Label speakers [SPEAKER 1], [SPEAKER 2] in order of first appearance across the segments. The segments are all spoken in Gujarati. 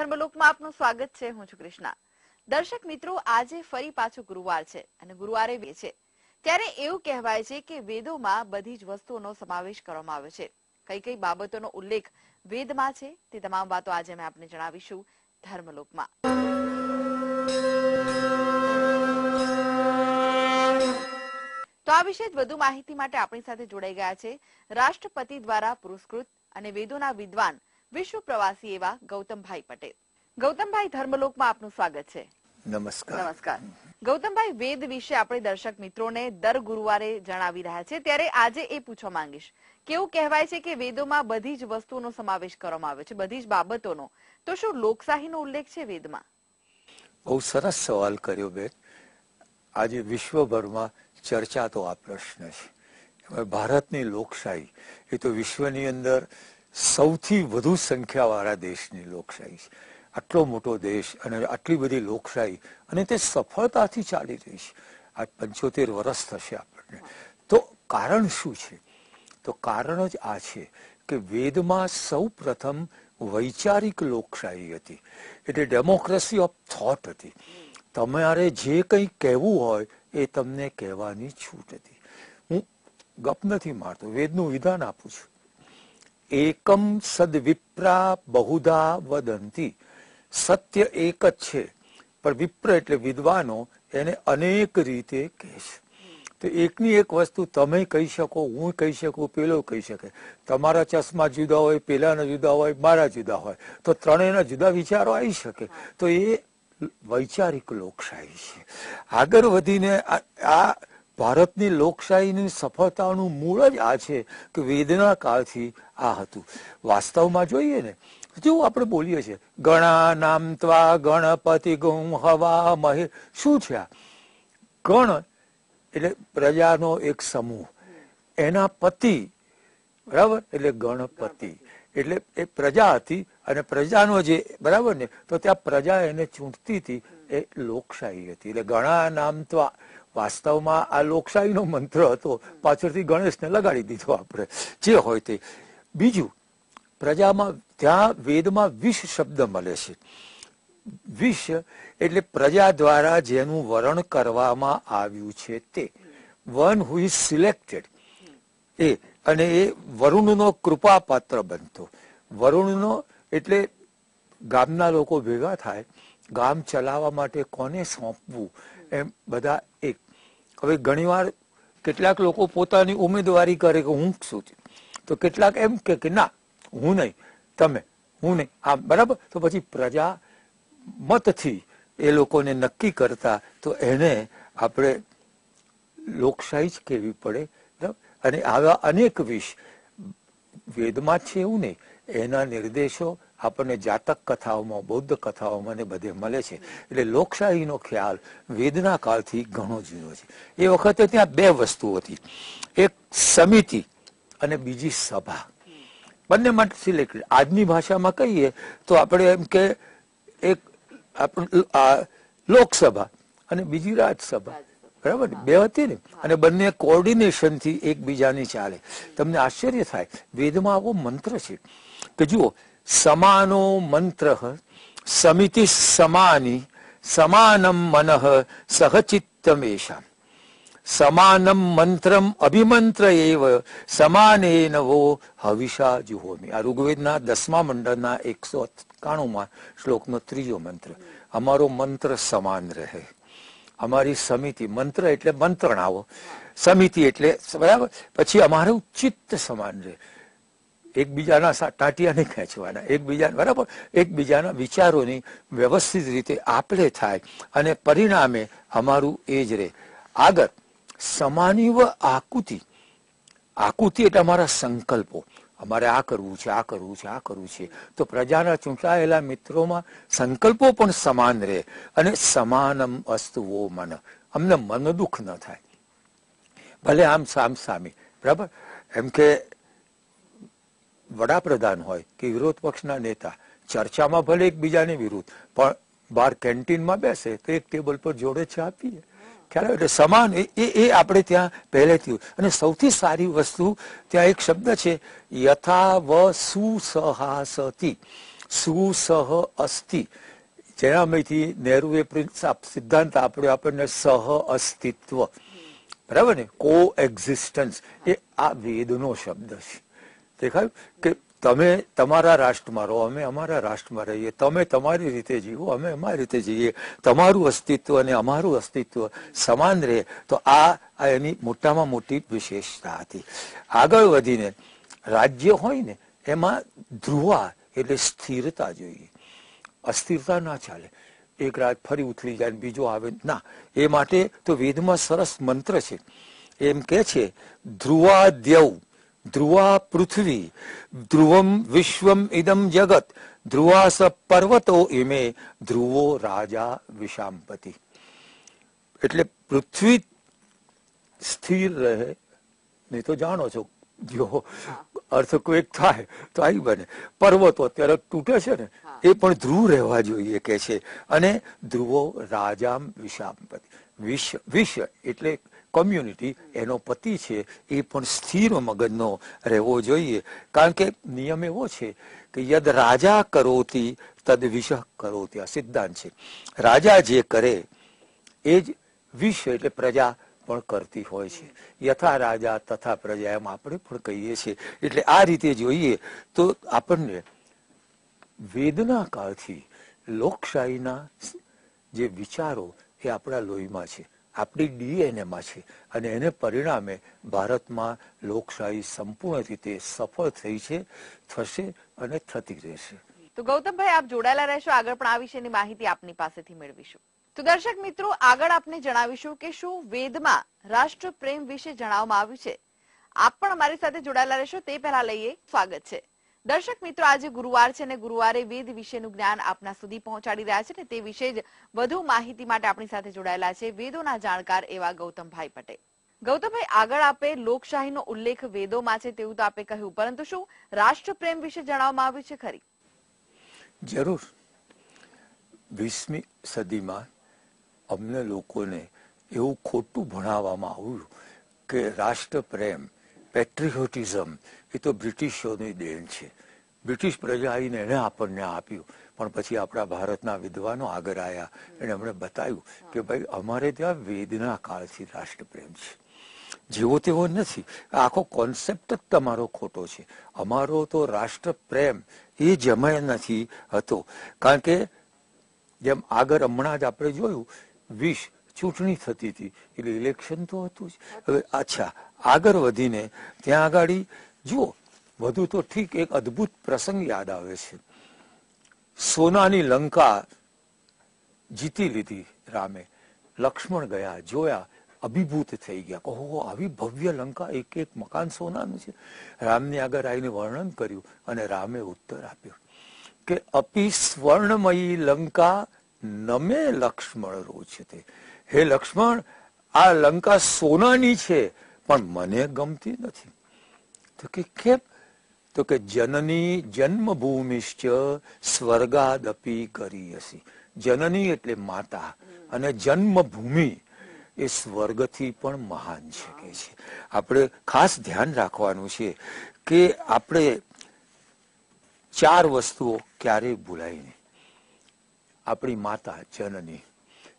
[SPEAKER 1] ધર્મલોકમાં આપનું સ્વાગત છે હું છું કૃષ્ણા દર્શક મિત્રો આજે ફરી પાછો ગુરુવાર છે અને ગુરુવારે બે છે ત્યારે એવું કહેવાય છે કે વેદોમાં બધી જ વસ્તુઓનો સમાવેશ કરવામાં આવે છે કઈ કઈ બાબતોનો ઉલ્લેખ વેદમાં છે તે તમામ વાતો આજે અમે આપને જણાવીશું ધર્મલોકમાં તો આ વિશે વધુ માહિતી માટે આપણી સાથે જોડાઈ ગયા છે રાષ્ટ્રપતિ દ્વારા પુરસ્કૃત અને વેદોના વિદ્વાન વિશ્વ પ્રવાસી એવા ગૌતમભાઈ પટેલ ગૌતમભાઈ ધર્મલોકમાં આપનું સ્વાગત છે નમસ્કાર નમસ્કાર ગૌતમભાઈ વેદ વિશે આપણે દર્શક મિત્રોને દર ગુરુવારે જણાવી રહ્યા છે ત્યારે આજે એ પૂછવા માંગીશ કેવું કહેવાય છે કે વેદોમાં બધી જ વસ્તુઓનો સમાવેશ કરવામાં આવ્યો છે બધી જ બાબતોનો તો શું લોકશાહીનો ઉલ્લેખ છે વેદમાં
[SPEAKER 2] બહુ સરસ સવાલ કર્યો બેન આજે વિશ્વભરમાં ચર્ચા તો આ પ્રશ્ન છે ભારતની લોકશાહી એ તો વિશ્વની અંદર સૌથી વધુ સંખ્યાવાળા દેશની લોકશાહી છે આટલો મોટો દેશ અને આટલી બધી લોકશાહી અને તે સફળતાથી ચાલી રહી છે આ પંચોતેર વર્ષ થશે આપણને તો કારણ શું છે તો કારણ જ આ છે કે વેદમાં સૌ પ્રથમ વૈચારિક લોકશાહી હતી એટલે ડેમોક્રેસી ઓફ થોટ હતી તમારે જે કંઈ કહેવું હોય એ તમને કહેવાની છૂટ હતી હું ગપ નથી મારતો વેદનું વિધાન આપું છું એકમ સદ વિપ્રા બહુધા વદંતી સત્ય એક જ છે પણ વિપ્ર એટલે વિદ્વાનો એને અનેક રીતે કહે છે તો એકની એક વસ્તુ તમે કહી શકો હું કહી શકું પેલો કહી શકે તમારા ચશ્મા જુદા હોય પેલાના જુદા હોય મારા જુદા હોય તો ત્રણેયના જુદા વિચારો આવી શકે તો એ વૈચારિક લોકશાહી છે આગળ વધીને આ ભારતની લોકશાહીની સફળતાનું મૂળ જ આ છે કે વેદના કાળથી આ હતું વાસ્તવમાં જોઈએ ને જેવું આપણે બોલીએ છીએ ગણા નામ ત્વા ગણપતિ ગું હવા મહે શું છે આ ગણ એટલે પ્રજાનો એક સમૂહ એના પતિ બરાબર એટલે ગણપતિ એટલે એ પ્રજા હતી અને પ્રજાનો જે બરાબર ને તો ત્યાં પ્રજા એને ચૂંટતી હતી એ લોકશાહી હતી એટલે ઘણા નામ તો વાસ્તવમાં આ લોકશાહીનો મંત્ર હતો પાછળથી ગણેશને લગાડી દીધો આપણે જે હોય તે બીજું પ્રજામાં ત્યાં વેદમાં વિષ શબ્દ મળે છે વિષ એટલે પ્રજા દ્વારા જેનું વરણ કરવામાં આવ્યું છે તે વન હુ ઇઝ સિલેક્ટેડ એ અને એ વરુણનો કૃપા પાત્ર બનતો વરુણનો એટલે ગામના લોકો ભેગા થાય ગામ ચલાવવા માટે કોને સોંપવું એમ બધા એક હવે ઘણીવાર કેટલાક લોકો પોતાની ઉમેદવારી કરે કે હું શું છું તો કેટલાક એમ કે કે ના હું નહીં તમે હું નહીં આ બરાબર તો પછી પ્રજા મતથી એ લોકોને નક્કી કરતા તો એને આપણે લોકશાહી જ કહેવી પડે અને આવા અનેક વિષ વેદમાં છે એવું નહીં એના નિર્દેશો આપણને જાતક કથાઓમાં બૌદ્ધ કથાઓમાં ને બધે મળે છે એટલે લોકશાહીનો ખ્યાલ વેદના કાળથી ઘણો જુદો છે એ વખતે ત્યાં બે વસ્તુ હતી એક સમિતિ અને બીજી સભા બંને માટે સિલેક્ટ આજની ભાષામાં કહીએ તો આપણે એમ કે એક આપણ લોકસભા અને બીજી રાજસભા બરાબર બે હતી ને અને બંને કોર્ડિનેશનથી એકબીજાની ચાલે તમને આશ્ચર્ય થાય વેદમાં આવો મંત્ર છે કે જુઓ સમાનો મંત્ર સમિતિ સમાની સમાનમ મનઃ સહચિત્તમેશા સમાનમ મંત્રમ અભિમંત્ર એવ સમાને વો હવિષા જુહોમી આ ઋગ્વેદના દસમા મંડળના એકસો એકાણુંમાં શ્લોકનો ત્રીજો મંત્ર અમારો મંત્ર સમાન રહે અમારી સમિતિ મંત્ર એટલે મંત્રણાઓ સમિતિ એટલે બરાબર પછી અમારું ચિત્ત સમાન છે એકબીજાના ટાંટિયા નહીં ખેંચવાના એકબીજા બરાબર એકબીજાના વિચારોની વ્યવસ્થિત રીતે આપલે થાય અને પરિણામે અમારું એ જ રહે આગળ સમાનિવ આકૃતિ આકૃતિ એટલે અમારા સંકલ્પો અમારે આ કરવું છે આ કરવું છે આ કરવું છે તો પ્રજાના ચૂંટાયેલા મિત્રોમાં સંકલ્પો પણ સમાન રહે અને સમાનમ અસ્તુ વો મન અમને મન દુઃખ ન થાય ભલે આમ સામ સામી બરાબર એમ કે વડાપ્રધાન હોય કે વિરોધ પક્ષના નેતા ચર્ચામાં ભલે એકબીજાની વિરુદ્ધ પણ બાર કેન્ટીનમાં બેસે તો એક ટેબલ પર જોડે ચા પીએ ખ્યાલ એટલે સમાન એ એ આપણે ત્યાં પહેલેથી અને સૌથી સારી વસ્તુ ત્યાં એક શબ્દ છે યથાવ વ સુસહાસતી સુસહ અસ્તિ જેનામાંથી નહેરુએ સિદ્ધાંત આપ્યો આપણને સહ અસ્તિત્વ બરાબર ને કો એક્ઝિસ્ટન્સ એ આ વેદનો શબ્દ છે દેખાયું કે તમે તમારા રાષ્ટ્રમાં રહો અમે અમારા રાષ્ટ્રમાં રહીએ તમે તમારી રીતે જીવો અમે અમારી રીતે જઈએ તમારું અસ્તિત્વ અને અમારું અસ્તિત્વ સમાન રહે તો આ એની મોટામાં મોટી વિશેષતા હતી આગળ વધીને રાજ્ય હોય ને એમાં ધ્રુવા એટલે સ્થિરતા જોઈએ અસ્થિરતા ના ચાલે એક રાજ ફરી ઉથલી જાય બીજો આવે ના એ માટે તો વેદમાં સરસ મંત્ર છે એમ કે છે ધ્રુવા દેવ ધ્રુવા પૃથ્વી ધ્રુવમ વિશ્વમ ઇદમ જગત ધ્રુવાસ પર્વતો ઇમે ધ્રુવો રાજા વિશામપતિ એટલે પૃથ્વી સ્થિર રહે નહીં તો જાણો છો જો અર્થ કોઈક થાય તો આવી બને પર્વતો અત્યારે તૂટે છે ને એ પણ ધ્રુવ રહેવા જોઈએ કે છે અને ધ્રુવો રાજામ વિશામપતિ વિશ્વ વિશ્વ એટલે કમ્યુનિટી એનો પતિ છે એ પણ સ્થિર મગજનો રહેવો જોઈએ કારણ કે નિયમ એવો છે કે યદ રાજા કરોતી તદ વિષ કરોતી આ સિદ્ધાંત છે રાજા જે કરે એ જ વિષ એટલે પ્રજા પણ કરતી હોય છે યથા રાજા તથા પ્રજા એમ આપણે પણ કહીએ છીએ એટલે આ રીતે જોઈએ તો આપણને વેદના કાળથી લોકશાહીના જે વિચારો એ આપણા લોહીમાં છે આપણી ડીએનએમાં છે અને એને પરિણામે ભારતમાં લોકશાહી સંપૂર્ણ રીતે સફળ થઈ છે થશે અને થતી રહેશે
[SPEAKER 1] તો ગૌતમભાઈ આપ જોડાયેલા રહેશો આગળ પણ આ વિશેની માહિતી આપની પાસેથી મેળવીશું તો દર્શક મિત્રો આગળ આપને જણાવીશું કે શું વેદમાં રાષ્ટ્ર પ્રેમ વિશે જણાવવામાં આવ્યું છે આપ પણ અમારી સાથે જોડાયેલા રહેશો તે પહેલા લઈએ સ્વાગત છે દર્શક મિત્રો આજે ગુરુવાર છે અને ગુરુવારે વેદ વિશેનું જ્ઞાન આપના સુધી પહોંચાડી રહ્યા છે ને તે વિશે જ વધુ માહિતી માટે આપણી સાથે જોડાયેલા છે વેદોના જાણકાર એવા ગૌતમભાઈ પટેલ ગૌતમભાઈ આગળ આપે લોકશાહીનો ઉલ્લેખ વેદોમાં છે તેવું તો આપે કહ્યું પરંતુ શું રાષ્ટ્રપ્રેમ વિશે જણાવવામાં આવ્યું છે ખરી
[SPEAKER 2] જરૂર વીસમી સદીમાં અમને લોકોને એવું ખોટું ભણાવવામાં આવ્યું કે રાષ્ટ્રપ્રેમ પેટ્રિયોટિઝમ એ તો બ્રિટિશોની દેન છે બ્રિટિશ પ્રજા આવીને એને આપણને આપ્યું પણ પછી આપણા ભારતના વિદ્વાનો આગળ આવ્યા એણે અમને બતાવ્યું કે ભાઈ અમારે ત્યાં વેદના કાળથી રાષ્ટ્રપ્રેમ છે જેવો તેવો નથી આખો કોન્સેપ્ટ જ તમારો ખોટો છે અમારો તો રાષ્ટ્રપ્રેમ એ જમાય નથી હતો કારણ કે જેમ આગળ હમણાં જ આપણે જોયું વિશ ચૂંટણી થતી હતી એટલે ઇલેક્શન તો હતું જ હવે અચ્છા આગળ વધીને ત્યાં આગળ જુઓ વધુ તો ઠીક એક અદ્ભુત પ્રસંગ યાદ આવે છે સોનાની લંકા જીતી લીધી રામે લક્ષ્મણ ગયા જોયા અભિભૂત થઈ ગયા કહો આવી ભવ્ય લંકા એક એક મકાન સોનાનું છે રામને આગળ આવીને વર્ણન કર્યું અને રામે ઉત્તર આપ્યો કે અપી સ્વર્ણમયી લંકા નમે લક્ષ્મણ રોચતે હે લક્ષ્મણ આ લંકા સોનાની છે પણ મને ગમતી નથી તો કે કેમ તો કે જનની જન્મભૂમિશ્ચ સ્વર્ગાદપી કરી હસી જનની એટલે માતા અને જન્મભૂમિ એ સ્વર્ગથી પણ મહાન છે છે આપણે ખાસ ધ્યાન રાખવાનું છે કે આપણે ચાર વસ્તુઓ ક્યારેય ભૂલાય નહીં આપણી માતા જનની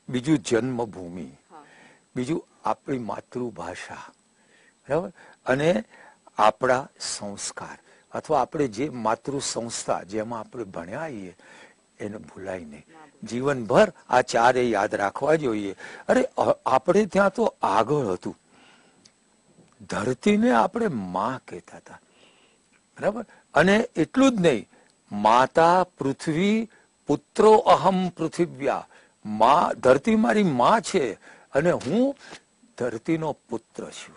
[SPEAKER 2] બીજું જન્મભૂમિ બીજું આપણી માતૃભાષા બરાબર અને આપણા સંસ્કાર અથવા આપણે જે માતૃ સંસ્થા જેમાં આપણે ભણ્યા આવીએ એને ભૂલાય નહીં જીવનભર આ ચારે યાદ રાખવા જોઈએ અરે આપણે ત્યાં તો આગળ હતું ધરતીને આપણે માં કહેતા હતા બરાબર અને એટલું જ નહીં માતા પૃથ્વી પુત્રો અહમ પૃથિવ્યા મા ધરતી મારી મા છે અને હું ધરતીનો પુત્ર છું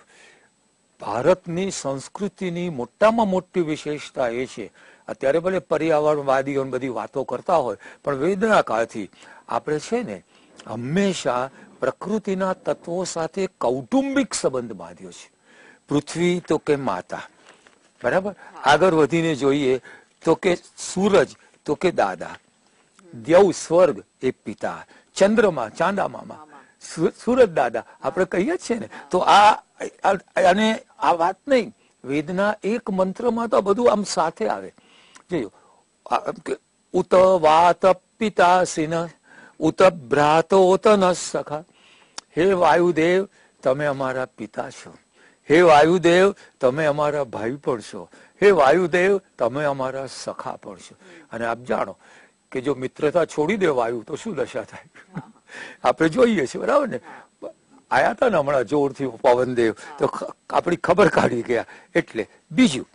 [SPEAKER 2] ભારતની સંસ્કૃતિની મોટામાં મોટી વિશેષતા એ છે અત્યારે ભલે પર્યાવરણવાદીઓ બધી વાતો કરતા હોય પણ વેદના કાળથી આપણે છે ને હંમેશા પ્રકૃતિના તત્વો સાથે કૌટુંબિક સંબંધ બાંધ્યો છે પૃથ્વી તો કે માતા બરાબર આગળ વધીને જોઈએ તો કે સૂરજ તો કે દાદા દેવ સ્વર્ગ એ પિતા ચંદ્રમા ચાંદામામાં સુરત દાદા આપણે કહીએ છીએ ને તો આ અને આ વાત નહીં વેદના એક મંત્રમાં તો બધું આમ સાથે આવે જોયું ઉત વાત પિતા સિન ઉત ભ્રાતોત ન સખા હે વાયુદેવ તમે અમારા પિતા છો હે વાયુદેવ તમે અમારા ભાઈ પણ છો હે વાયુદેવ તમે અમારા સખા પણ છો અને આપ જાણો કે જો મિત્રતા છોડી દેવાયું તો શું દશા થાય આપણે જોઈએ છીએ બરાબર ને આયા હતા ને હમણાં જોરથી પવનદેવ તો આપણી ખબર કાઢી ગયા એટલે બીજું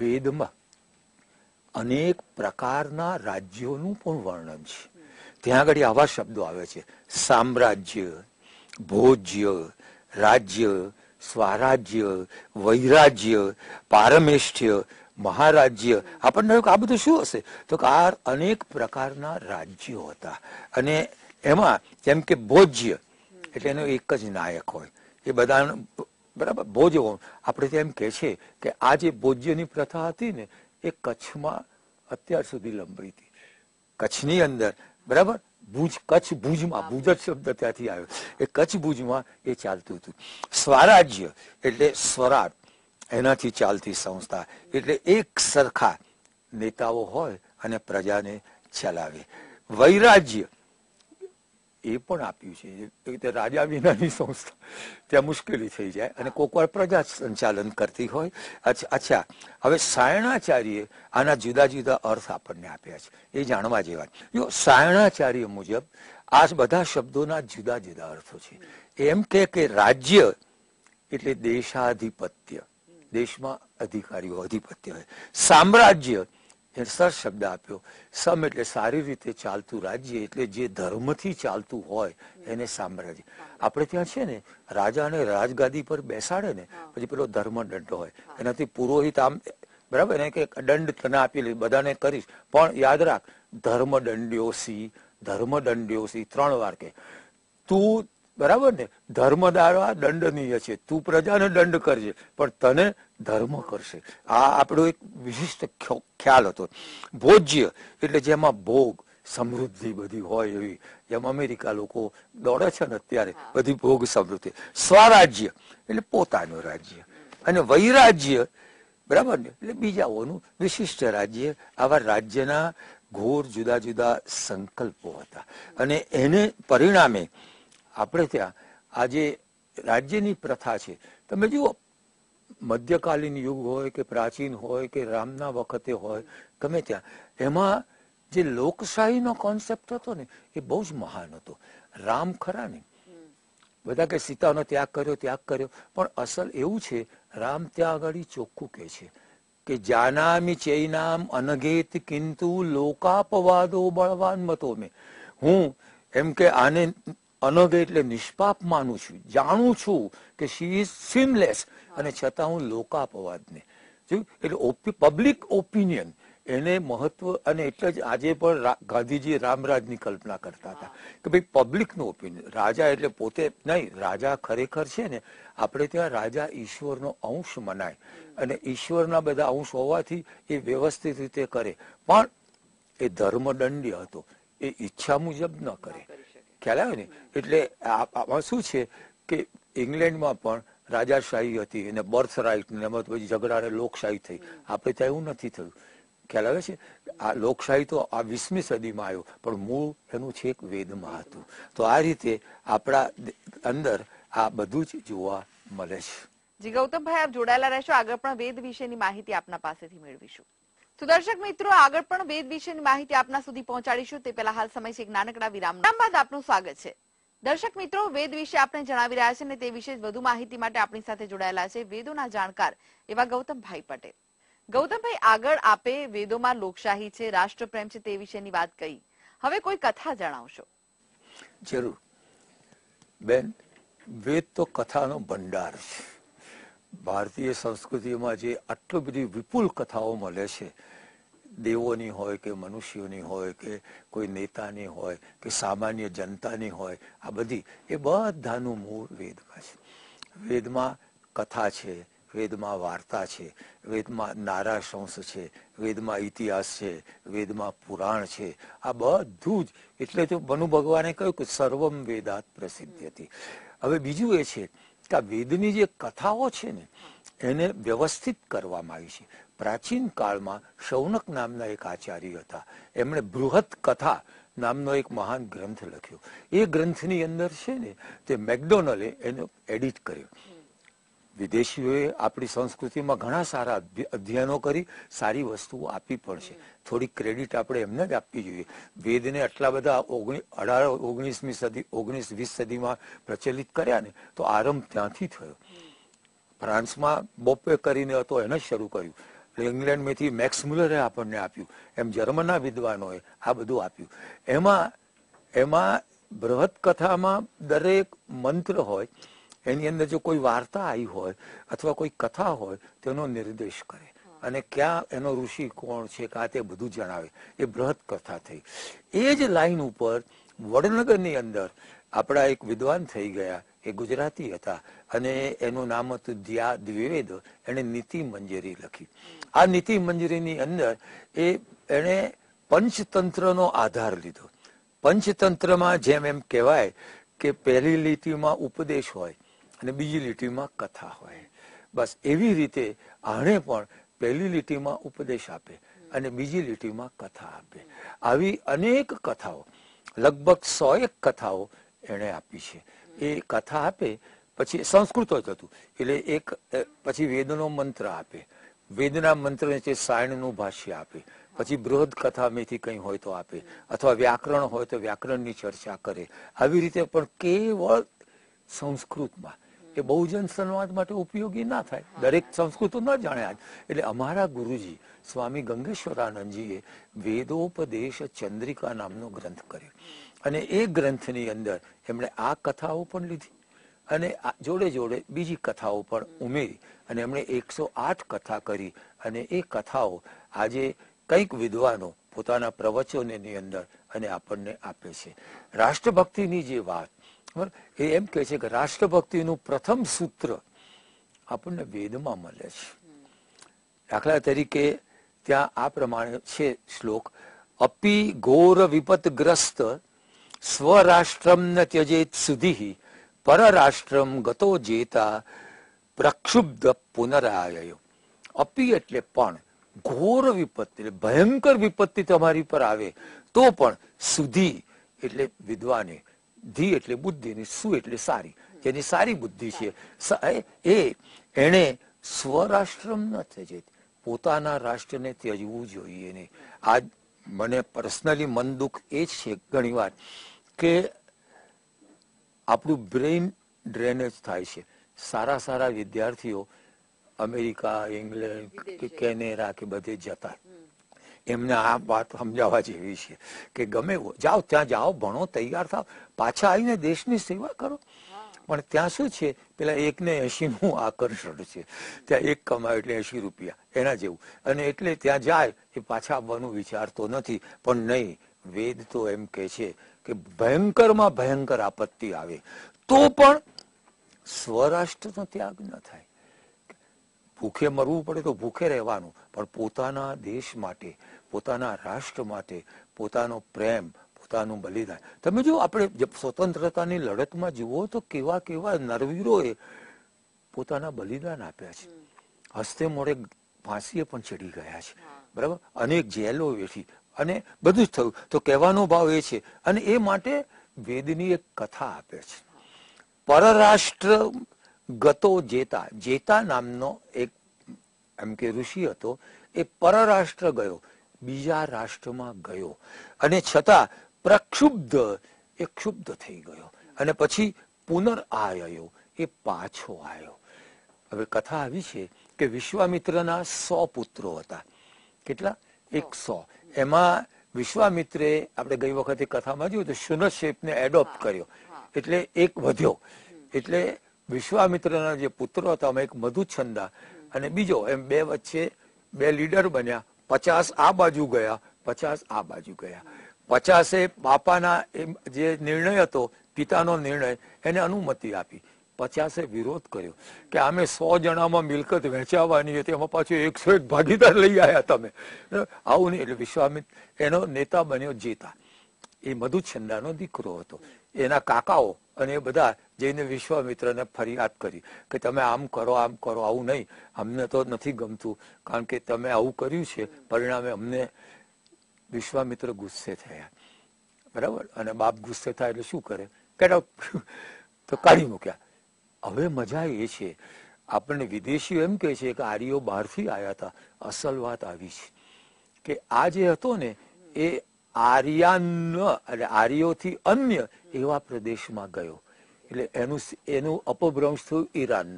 [SPEAKER 2] વેદમાં અનેક પ્રકારના રાજ્યોનું પણ વર્ણન છે ત્યાં આગળ આવા શબ્દો આવે છે સામ્રાજ્ય ભોજ્ય રાજ્ય સ્વરાજ્ય વૈરાજ્ય પારમેષ્ઠ્ય મહારાજ્ય આપણને આ બધું શું હશે તો કે આ અનેક પ્રકારના રાજ્યો હતા અને એમાં જેમ કે ભોજ્ય એટલે એનો એક જ નાયક હોય એ બધા બરાબર ભોજ આપણે તેમ એમ કહે છે કે આ જે ભોજ્યની પ્રથા હતી ને એ કચ્છમાં અત્યાર સુધી લંબાઈ હતી કચ્છની અંદર બરાબર ભુજ કચ્છ ભુજમાં ભુજ જ શબ્દ ત્યાંથી આવ્યો એ કચ્છ ભુજમાં એ ચાલતું હતું સ્વરાજ્ય એટલે સ્વરાટ એનાથી ચાલતી સંસ્થા એટલે એક સરખા નેતાઓ હોય અને પ્રજાને ચલાવે વૈરાજ્ય એ પણ આપ્યું છે રીતે રાજા વિનાની સંસ્થા ત્યાં મુશ્કેલી થઈ જાય અને કોક વાર પ્રજા સંચાલન કરતી હોય અચ્છા હવે સાયણાચાર્ય આના જુદા જુદા અર્થ આપણને આપ્યા છે એ જાણવા જેવા જો સાયણાચાર્ય મુજબ આ બધા શબ્દોના જુદા જુદા અર્થો છે એમ કે રાજ્ય એટલે દેશાધિપત્ય દેશમાં અધિકારીઓ અધિપત્ય હોય સામ્રાજ્ય સર શબ્દ આપ્યો સમ એટલે સારી રીતે ચાલતું રાજ્ય એટલે જે ધર્મથી ચાલતું હોય એને સામ્રાજ્ય આપણે ત્યાં છે ને રાજાને રાજગાદી પર બેસાડે ને પછી પેલો ધર્મ દંડ હોય એનાથી પુરોહિત આમ બરાબર એને કે દંડ તને આપી બધાને કરીશ પણ યાદ રાખ ધર્મ દંડ્યો સી ધર્મ દંડ્યો સી ત્રણ વાર કે તું બરાબર ને ધર્મ દારા દંડનીય છે તું પ્રજાને દંડ કરજે પણ તને ધર્મ કરશે આ આપણો એક વિશિષ્ટ ખ્યાલ હતો ભોજ્ય એટલે જેમાં ભોગ સમૃદ્ધિ બધી હોય એવી જેમ અમેરિકા લોકો દોડે છે ને અત્યારે બધી ભોગ સમૃદ્ધિ સ્વરાજ્ય એટલે પોતાનું રાજ્ય અને વૈરાજ્ય બરાબર ને એટલે બીજાઓનું વિશિષ્ટ રાજ્ય આવા રાજ્યના ઘોર જુદા જુદા સંકલ્પો હતા અને એને પરિણામે આપણે ત્યાં આજે રાજ્યની પ્રથા છે તમે જુઓ મધ્યકાલીન યુગ હોય કે પ્રાચીન હોય કે રામના વખતે હોય ગમે ત્યાં એમાં જે લોકશાહીનો કોન્સેપ્ટ હતો ને એ બહુ જ મહાન હતો રામ ખરા ને બધા કે સીતાનો ત્યાગ કર્યો ત્યાગ કર્યો પણ અસલ એવું છે રામ ત્યાં આગળ ચોખ્ખું કે છે કે જાનામી ચૈનામ અનગેત કિંતુ લોકાપવાદો બળવાન મતો મેં હું એમ કે આને અનવે એટલે નિષ્પાપ માનું છું જાણું છું કે શી ઇઝ સિમલેસ અને છતાં હું લોકાપવાદને એટલે પબ્લિક ઓપિનિયન એને મહત્વ અને એટલે જ આજે પણ ગાંધીજી રામરાજની કલ્પના કરતા હતા કે ભાઈ પબ્લિકનું ઓપિનિયન રાજા એટલે પોતે નહીં રાજા ખરેખર છે ને આપણે ત્યાં રાજા ઈશ્વરનો અંશ મનાય અને ઈશ્વરના બધા અંશ હોવાથી એ વ્યવસ્થિત રીતે કરે પણ એ ધર્મદંડી હતો એ ઈચ્છા મુજબ ન કરે ખ્યાલ આવ્યો ને એટલે આમાં શું છે કે ઇંગ્લેન્ડમાં પણ રાજાશાહી હતી અને બર્થ રાઇટ ને એમાં પછી ઝઘડા લોકશાહી થઈ આપણે ત્યાં એવું નથી થયું ખ્યાલ આવે છે આ લોકશાહી તો આ વીસમી સદીમાં આવ્યો પણ મૂળ એનું છે વેદમાં હતું તો આ રીતે આપણા અંદર આ બધું જ જોવા મળે છે
[SPEAKER 1] જી ગૌતમભાઈ આપ જોડાયેલા રહેશો આગળ પણ વેદ વિશેની માહિતી આપના પાસેથી મેળવીશું તો મિત્રો આગળ પણ વેદ વિશેની માહિતી આપના સુધી પહોંચાડીશું તે પહેલા હાલ સમય છે એક નાનકડા વિરામ બાદ આપનું સ્વાગત છે દર્શક મિત્રો વેદ વિશે આપણે જણાવી રહ્યા છે અને તે વિશે વધુ માહિતી માટે આપણી સાથે જોડાયેલા છે વેદોના જાણકાર એવા ગૌતમભાઈ પટેલ ગૌતમભાઈ આગળ આપે વેદોમાં લોકશાહી છે રાષ્ટ્રપ્રેમ છે તે વિશેની વાત કહી હવે કોઈ કથા જણાવશો
[SPEAKER 2] જરૂર બેન વેદ તો કથાનો ભંડાર છે ભારતીય સંસ્કૃતિમાં જે આટલી બધી વિપુલ કથાઓ મળે છે દેવોની હોય કે મનુષ્યોની હોય કે કોઈ નેતાની હોય કે સામાન્ય જનતાની હોય આ બધી એ બધાનું મૂળ વેદમાં છે વેદમાં કથા છે વેદમાં વાર્તા છે વેદમાં નારાશંસ છે વેદમાં ઇતિહાસ છે વેદમાં પુરાણ છે આ બધું જ એટલે તો મનુ ભગવાને કહ્યું કે સર્વમ વેદાત પ્રસિદ્ધ હતી હવે બીજું એ છે કે વેદની જે કથાઓ છે ને એને વ્યવસ્થિત કરવામાં આવી છે પ્રાચીન કાળમાં શૌનક નામના એક આચાર્ય હતા એમણે બૃહદ કથા નામનો એક મહાન ગ્રંથ લખ્યો એ ગ્રંથની અંદર છે ને તે મેકડોનલે એનો એડિટ કર્યો વિદેશીઓએ આપણી સંસ્કૃતિમાં ઘણા સારા અધ્યયનો કરી સારી વસ્તુઓ આપવી પડશે થોડી ક્રેડિટ આપણે એમને જ આપવી જોઈએ વેદને આટલા બધા અઢાર ઓગણીસમી સદી ઓગણીસ વીસ સદીમાં પ્રચલિત કર્યા ને તો આરંભ ત્યાંથી થયો ફ્રાન્સમાં બોપે કરીને હતો એને શરૂ કર્યું ઇંગ્લેન્ડમાંથી મેક્સ મુલરે આપણને આપ્યું એમ જર્મનના વિદ્વાનોએ આ બધું આપ્યું એમાં એમાં બૃહદ કથામાં દરેક મંત્ર હોય એની અંદર જો કોઈ વાર્તા આવી હોય અથવા કોઈ કથા હોય તેનો નિર્દેશ કરે અને ક્યાં એનો ઋષિ કોણ છે કાં તે બધું જણાવે એ બૃહદ કથા થઈ એ જ લાઈન ઉપર વડનગરની અંદર આપણા એક વિદ્વાન થઈ ગયા એ ગુજરાતી હતા અને એનું નામ હતું દ્યા દ્વિવેદ એણે નીતિ મંજરી લખી આ નીતિ મંજરીની અંદર એ એણે પંચતંત્રનો આધાર લીધો પંચતંત્રમાં જેમ એમ કહેવાય કે પહેલી લીટીમાં ઉપદેશ હોય અને બીજી લીટીમાં કથા હોય બસ એવી રીતે આણે પણ પહેલી લીટીમાં ઉપદેશ આપે અને બીજી લીટીમાં કથા આપે આવી અનેક કથાઓ લગભગ સો એક કથાઓ એણે આપી છે એ કથા આપે પછી સંસ્કૃત જ હતું એટલે એક પછી વેદનો મંત્ર આપે વેદના મંત્રને છે સાયણનું ભાષ્ય આપે પછી બૃહદ કથા મેથી કંઈ હોય તો આપે અથવા વ્યાકરણ હોય તો વ્યાકરણની ચર્ચા કરે આવી રીતે પણ કેવળ સંસ્કૃતમાં એ બહુજન સંવાદ માટે ઉપયોગી ના થાય દરેક સંસ્કૃતો ન જાણ્યા એટલે અમારા ગુરુજી સ્વામી ગંગેશ્વરાનંદજીએ વેદોપદેશ ચંદ્રિકા નામનો ગ્રંથ કર્યો અને એ ગ્રંથની અંદર એમણે આ કથાઓ પણ લીધી અને જોડે જોડે બીજી કથાઓ પણ ઉમેરી અને એમણે એકસો આઠ કથા કરી અને એ કથાઓ આજે કંઈક વિદ્વાનો પોતાના પ્રવચનોની અંદર અને આપણને આપે છે રાષ્ટ્રભક્તિની જે વાત એ એમ કહે છે કે રાષ્ટ્રભક્તિનું પ્રથમ સૂત્ર આપણને વેદમાં મળે છે દાખલા તરીકે ત્યાં આ પ્રમાણે છે શ્લોક અપી ઘોર વિપતગ્રસ્ત સ્વરાષ્ટ્રમ ન ત્યજેત સુધી પરરાષ્ટ્રમ ગતો જેતા પ્રક્ષુબ્ધ પુનરાયયો અપી એટલે પણ ઘોર વિપત્તિ ભયંકર વિપત્તિ તમારી પર આવે તો પણ સુધી એટલે વિદ્વાને ધી એટલે બુદ્ધિ ને સુ એટલે સારી જેની સારી બુદ્ધિ છે એ એણે સ્વરાષ્ટ્રમ ન ત્યજે પોતાના રાષ્ટ્રને ત્યજવું જોઈએ નહીં આજ મને પર્સનલી મન દુઃખ એ છે ઘણીવાર કે આપણું બ્રેઇન ડ્રેનેજ થાય છે સારા સારા વિદ્યાર્થીઓ અમેરિકા ઇંગ્લેન્ડ કે કેનેડા કે બધે જતા એમને આ વાત સમજાવવા જેવી છે કે ગમે જાઓ ત્યાં જાઓ ભણો તૈયાર થાવ પાછા આવીને દેશની સેવા કરો પણ ત્યાં શું છે પેલા એકને એસીનું આકર્ષણ છે ત્યાં એક કમાય એટલે એસી રૂપિયા એના જેવું અને એટલે ત્યાં જાય એ પાછા આવવાનું વિચારતો નથી પણ નહીં વેદ તો એમ કે છે કે ભયંકરમાં ભયંકર આપત્તિ આવે તો પણ સ્વરાષ્ટ્રનો ત્યાગ ન થાય ભૂખે મરવું પડે તો ભૂખે રહેવાનું પણ પોતાના દેશ માટે પોતાના રાષ્ટ્ર માટે પોતાનો પ્રેમ પોતાનું બલિદાન તમે જો આપણે સ્વતંત્રતાની લડતમાં જુઓ તો કેવા કેવા નરવીરોએ પોતાના બલિદાન આપ્યા છે હસ્તે મોડે ફાંસીએ પણ ચડી ગયા છે બરાબર અનેક જેલો વેઠી અને બધું જ થયું તો કહેવાનો ભાવ એ છે અને એ માટે વેદની એક કથા આપે છે પરરાષ્ટ્ર ગતો જેતા જેતા નામનો એક એમ કે ઋષિ હતો એ પરરાષ્ટ્ર ગયો બીજા રાષ્ટ્રમાં ગયો અને છતાં પ્રક્ષુબ્ધ એ ક્ષુબ્ધ થઈ ગયો અને પછી પુનર્આયો એ પાછો આવ્યો હવે કથા આવી છે કે વિશ્વામિત્રના સો પુત્રો હતા કેટલા એકસો એમાં વિશ્વામિત્રે આપણે ગઈ વખતે કથામાં જોયું તો શુનશેપને એડોપ્ટ કર્યો એટલે એક વધ્યો એટલે વિશ્વામિત્રના જે પુત્ર હતા એમાં એક મધુછંદા અને બીજો એમ બે વચ્ચે બે લીડર બન્યા પચાસ આ બાજુ ગયા પચાસ આ બાજુ ગયા પચાસે બાપાના જે નિર્ણય હતો પિતાનો નિર્ણય એને અનુમતિ આપી પચાસે વિરોધ કર્યો કે અમે સો જણામાં મિલકત વેચાવાની હતી એમાં પાછું એકસો એક ભાગીદાર લઈ આવ્યા તમે આવું નહીં એટલે વિશ્વામિત્ર એનો નેતા બન્યો જીતા એ નો દીકરો હતો એના કાકાઓ અને એ બધા જઈને વિશ્વામિત્રને ફરિયાદ કરી કે તમે આમ કરો આમ કરો આવું નહીં અમને તો નથી ગમતું કારણ કે તમે આવું કર્યું છે પરિણામે અમને વિશ્વામિત્ર ગુસ્સે થયા બરાબર અને બાપ ગુસ્સે થાય એટલે શું કરે કે તો કાઢી મૂક્યા હવે મજા એ છે આપણને વિદેશીઓ એમ કે છે કે આર્યો બહારથી આવ્યા હતા અસલ વાત આવી છે કે આ જે હતો ને એ આર્યાન એટલે આર્યોથી અન્ય એવા પ્રદેશમાં ગયો એટલે એનું એનું અપભ્રંશ થયું ઈરાન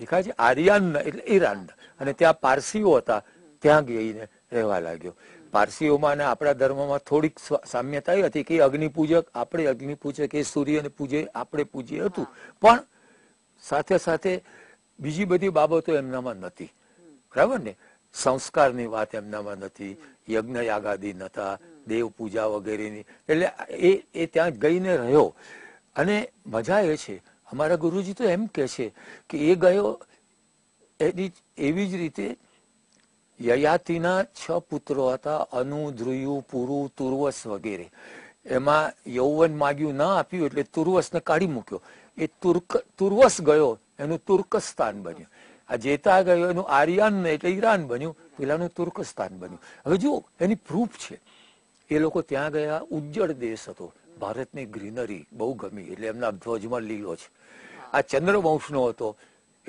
[SPEAKER 2] દેખાય છે આર્યાન એટલે ઈરાન અને ત્યાં પારસીઓ હતા ત્યાં ગઈને રહેવા લાગ્યો પારસીઓમાં અને આપણા ધર્મમાં થોડીક સામ્યતા હતી કે અગ્નિપૂજક આપણે અગ્નિપૂજક એ સૂર્યને પૂજે આપણે પૂજ્ય હતું પણ સાથે સાથે બીજી બધી બાબતો એમનામાં નથી બરાબર ને સંસ્કારની વાત એમનામાં નથી યજ્ઞ યાગાદી નતા દેવ પૂજા વગેરેની એટલે એ એ ત્યાં ગઈને રહ્યો અને મજા એ છે અમારા ગુરુજી તો એમ કે છે કે એ ગયો એની એવી જ રીતે યયાતિના છ પુત્રો હતા અનુ ધ્રુયુ પુરુ તુર્વસ વગેરે એમાં યૌવન માગ્યું ના આપ્યું એટલે તુર્વસને કાઢી મૂક્યો એ તુર્ક તુર્વસ ગયો એનું તુર્કસ્તાન બન્યું આ જેતા ગયો એનું આર્યન એટલે ઈરાન બન્યું પેલાનું તુર્કસ્તાન બન્યું હવે જુઓ એની પ્રૂફ છે એ લોકો ત્યાં ગયા ઉજ્જળ દેશ હતો ભારતની ગ્રીનરી બહુ ગમી એટલે એમના ધ્વજમાં લીલો છે આ ચંદ્રવંશનો હતો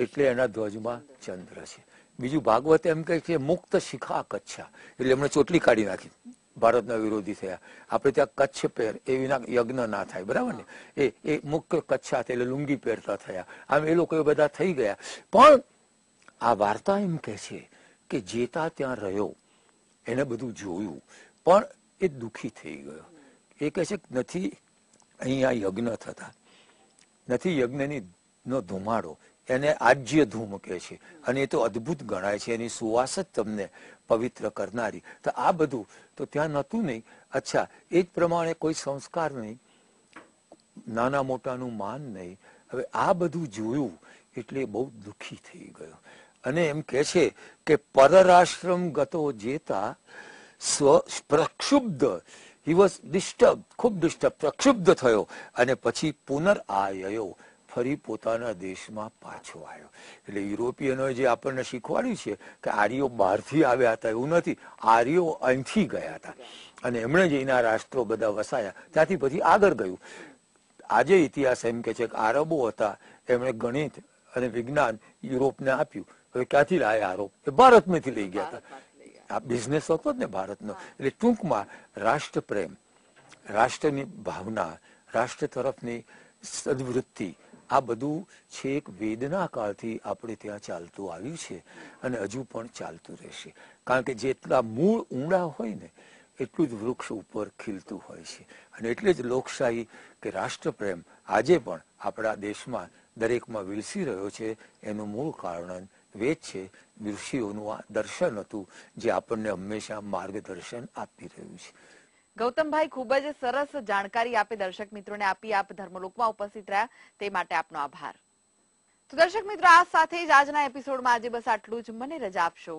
[SPEAKER 2] એટલે એના ધ્વજમાં ચંદ્ર છે બીજું ભાગવત એમ કહે છે મુક્ત શિખા કચ્છા એટલે એમણે ચોટલી કાઢી નાખી ભારતના વિરોધી થયા આપણે ત્યાં કચ્છ પહેર એ વિના યજ્ઞ ના થાય બરાબર ને એ એ મુક્ત કચ્છા એટલે લુંગી પહેરતા થયા આમ એ લોકો બધા થઈ ગયા પણ આ વાર્તા એમ કહે છે કે જેતા ત્યાં રહ્યો એને બધું જોયું પણ એ દુઃખી થઈ ગયો એ કહે છે નથી અહીંયા યજ્ઞ થતા નથી યજ્ઞની નો ધુમાડો એને આજ્ય ધૂમ કહે છે અને એ તો અદ્ભુત ગણાય છે એની સુવાસ જ તમને પવિત્ર કરનારી તો આ બધું તો ત્યાં નહોતું નહીં અચ્છા એ જ પ્રમાણે કોઈ સંસ્કાર નહીં નાના મોટાનું માન નહીં હવે આ બધું જોયું એટલે બહુ દુઃખી થઈ ગયો અને એમ કે છે કે પરરાશ્રમ ગતો જેતા સ્વ પ્રક્ષુબ્ધ હી વોઝ ડિસ્ટર્બ ખૂબ ડિસ્ટર્બ પ્રક્ષુબ્ધ થયો અને પછી પુનર્આયયો ફરી પોતાના દેશમાં પાછો આવ્યો એટલે યુરોપિયનોએ જે આપણને શીખવાડ્યું છે કે આર્યો બહારથી આવ્યા હતા એવું નથી આર્યો અહીંથી ગયા હતા અને એમણે જ એના રાષ્ટ્રો બધા વસાયા ત્યાંથી પછી આગળ ગયું આજે ઇતિહાસ એમ કે છે કે આરબો હતા એમણે ગણિત અને વિજ્ઞાન યુરોપને આપ્યું ક્યાંથી લાયા આરોપ એ ભારતમાંથી લઈ ગયા હતા આ બિઝનેસ હતો ને ભારતનો એટલે ટૂંકમાં રાષ્ટ્ર રાષ્ટ્રની ભાવના રાષ્ટ્ર તરફની સદવૃત્તિ આ બધું છે વેદના કાળથી આપણે ત્યાં ચાલતું આવ્યું છે અને હજુ પણ ચાલતું રહેશે કારણ કે જેટલા મૂળ ઊંડા હોય ને એટલું જ વૃક્ષ ઉપર ખીલતું હોય છે અને એટલે જ લોકશાહી કે રાષ્ટ્રપ્રેમ આજે પણ આપણા દેશમાં દરેકમાં વિલસી રહ્યો છે એનું મૂળ કારણ વેદ છે ઋષિઓનું આ દર્શન હતું જે આપણને હંમેશા માર્ગદર્શન આપી રહ્યું છે
[SPEAKER 1] ગૌતમભાઈ ખૂબ જ સરસ જાણકારી આપે દર્શક મિત્રોને આપી આપ ધર્મલોકમાં ઉપસ્થિત રહ્યા તે માટે આપનો આભાર તો દર્શક મિત્રો આ સાથે જ આજના એપિસોડમાં આજે બસ આટલું જ મને રજા આપશો